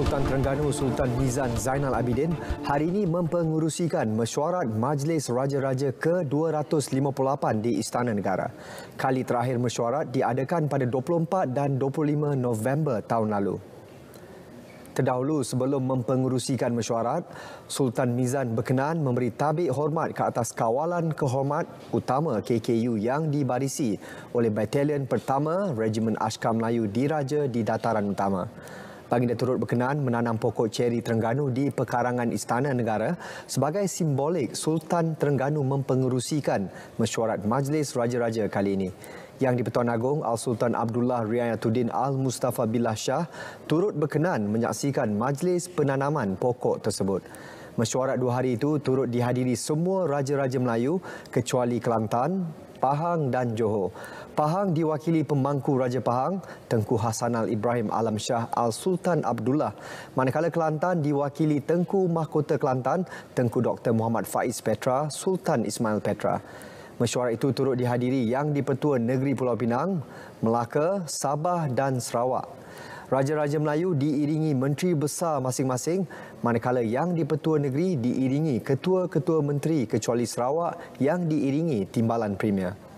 Sultan Terengganu Sultan Mizan Zainal Abidin hari ini mempengurusikan mesyuarat Majlis Raja-Raja ke-258 di Istana Negara. Kali terakhir mesyuarat diadakan pada 24 dan 25 November tahun lalu. Terdahulu sebelum mempengurusikan mesyuarat, Sultan Mizan berkenan memberi tabik hormat ke atas kawalan kehormat utama KKU yang dibarisi oleh Batalion Pertama Regimen Askar Melayu Diraja di Dataran Utama. Baginda turut berkenan menanam pokok ceri Terengganu di pekarangan Istana Negara sebagai simbolik Sultan Terengganu mempengerusikan mesyuarat Majlis Raja-Raja kali ini. Yang di-Pertuan Agong, Al-Sultan Abdullah Riayatuddin Al-Mustafa Billah Shah turut berkenan menyaksikan Majlis Penanaman Pokok tersebut. Mesyuarat dua hari itu turut dihadiri semua raja-raja Melayu kecuali Kelantan, Pahang dan Johor. Pahang diwakili pemangku Raja Pahang, Tengku Hassan Al Ibrahim Alam Shah Al Sultan Abdullah. Manakala Kelantan diwakili Tengku Mahkota Kelantan, Tengku Dr. Muhammad Faiz Petra, Sultan Ismail Petra. Mesyuarat itu turut dihadiri Yang di-Pertua Negeri Pulau Pinang, Melaka, Sabah dan Sarawak raja-raja Melayu diiringi menteri besar masing-masing manakala yang di-Pertua Negeri diiringi ketua-ketua menteri kecuali Sarawak yang diiringi timbalan premier.